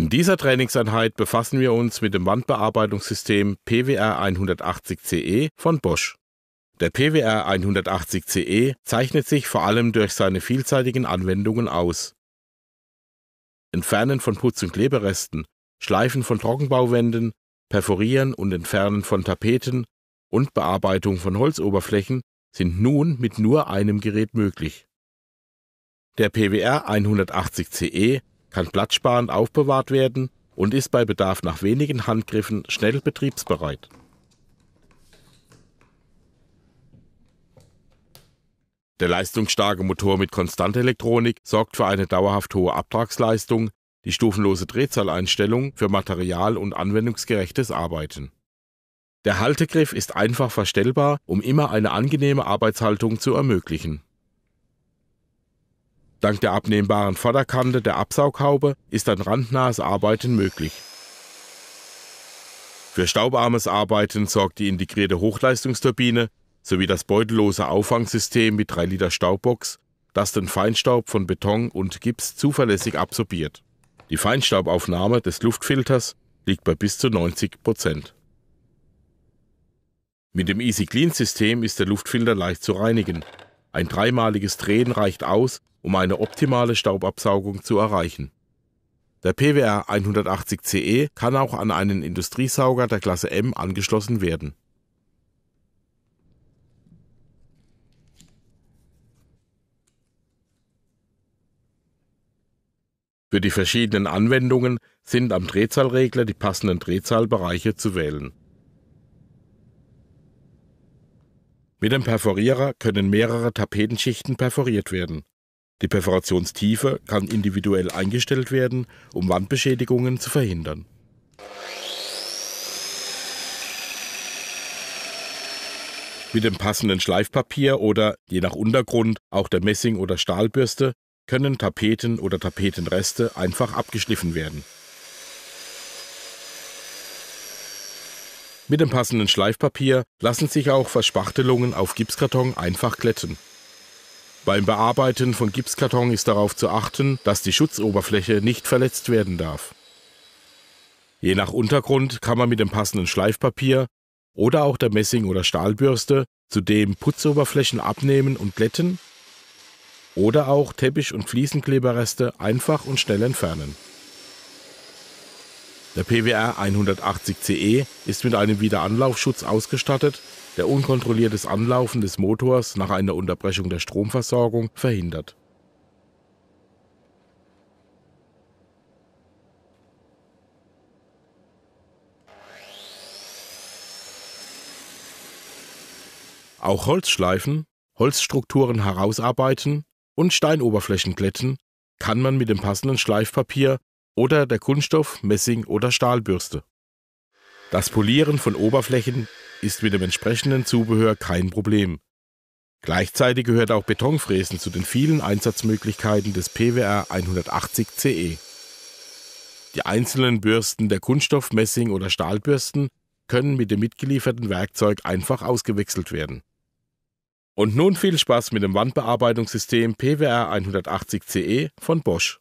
In dieser Trainingseinheit befassen wir uns mit dem Wandbearbeitungssystem PWR 180 CE von Bosch. Der PWR 180 CE zeichnet sich vor allem durch seine vielseitigen Anwendungen aus. Entfernen von Putz- und Kleberesten, Schleifen von Trockenbauwänden, Perforieren und Entfernen von Tapeten und Bearbeitung von Holzoberflächen sind nun mit nur einem Gerät möglich. Der PWR 180 CE kann platzsparend aufbewahrt werden und ist bei Bedarf nach wenigen Handgriffen schnell betriebsbereit. Der leistungsstarke Motor mit Konstantelektronik sorgt für eine dauerhaft hohe Abtragsleistung, die stufenlose Drehzahleinstellung für material- und anwendungsgerechtes Arbeiten. Der Haltegriff ist einfach verstellbar, um immer eine angenehme Arbeitshaltung zu ermöglichen. Dank der abnehmbaren Vorderkante der Absaughaube ist ein randnahes Arbeiten möglich. Für staubarmes Arbeiten sorgt die integrierte Hochleistungsturbine sowie das beutellose Auffangsystem mit 3 Liter Staubbox, das den Feinstaub von Beton und Gips zuverlässig absorbiert. Die Feinstaubaufnahme des Luftfilters liegt bei bis zu 90 Prozent. Mit dem Easy Clean System ist der Luftfilter leicht zu reinigen. Ein dreimaliges Drehen reicht aus, um eine optimale Staubabsaugung zu erreichen. Der PWR 180 CE kann auch an einen Industriesauger der Klasse M angeschlossen werden. Für die verschiedenen Anwendungen sind am Drehzahlregler die passenden Drehzahlbereiche zu wählen. Mit dem Perforierer können mehrere Tapetenschichten perforiert werden. Die Perforationstiefe kann individuell eingestellt werden, um Wandbeschädigungen zu verhindern. Mit dem passenden Schleifpapier oder, je nach Untergrund, auch der Messing- oder Stahlbürste können Tapeten oder Tapetenreste einfach abgeschliffen werden. Mit dem passenden Schleifpapier lassen sich auch Verspachtelungen auf Gipskarton einfach glätten. Beim Bearbeiten von Gipskarton ist darauf zu achten, dass die Schutzoberfläche nicht verletzt werden darf. Je nach Untergrund kann man mit dem passenden Schleifpapier oder auch der Messing- oder Stahlbürste zudem Putzoberflächen abnehmen und glätten oder auch Teppich- und Fliesenkleberreste einfach und schnell entfernen. Der PWR 180 CE ist mit einem Wiederanlaufschutz ausgestattet, der unkontrolliertes Anlaufen des Motors nach einer Unterbrechung der Stromversorgung verhindert. Auch Holzschleifen, Holzstrukturen herausarbeiten und Steinoberflächen glätten kann man mit dem passenden Schleifpapier oder der Kunststoff-, Messing- oder Stahlbürste. Das Polieren von Oberflächen ist mit dem entsprechenden Zubehör kein Problem. Gleichzeitig gehört auch Betonfräsen zu den vielen Einsatzmöglichkeiten des PWR 180 CE. Die einzelnen Bürsten der Kunststoff-, Messing- oder Stahlbürsten können mit dem mitgelieferten Werkzeug einfach ausgewechselt werden. Und nun viel Spaß mit dem Wandbearbeitungssystem PWR 180 CE von Bosch.